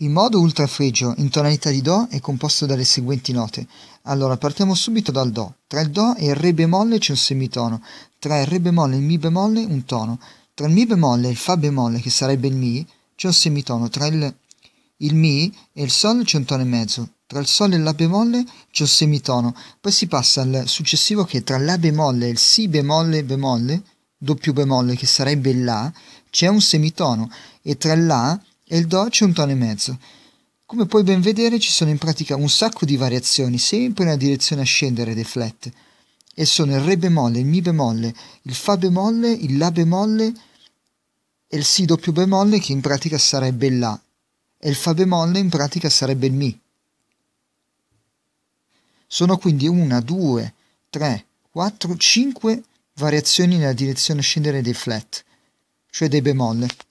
Il modo ultrafregio in tonalità di Do è composto dalle seguenti note. Allora partiamo subito dal Do. Tra il Do e il Re bemolle c'è un semitono, tra il Re bemolle e il Mi bemolle un tono, tra il Mi bemolle e il Fa bemolle, che sarebbe il Mi, c'è un semitono, tra il, il Mi e il Sol c'è un tono e mezzo, tra il Sol e la bemolle c'è un semitono, poi si passa al successivo che tra la bemolle e il Si bemolle bemolle, doppio bemolle, che sarebbe il La, c'è un semitono, e tra il La e il Do c'è un tono e mezzo. Come puoi ben vedere ci sono in pratica un sacco di variazioni, sempre nella direzione a scendere dei flat, e sono il Re bemolle, il Mi bemolle, il Fa bemolle, il La bemolle e il Si doppio bemolle che in pratica sarebbe il La, e il Fa bemolle in pratica sarebbe il Mi. Sono quindi una, due, tre, quattro, cinque variazioni nella direzione a scendere dei flat, cioè dei bemolle.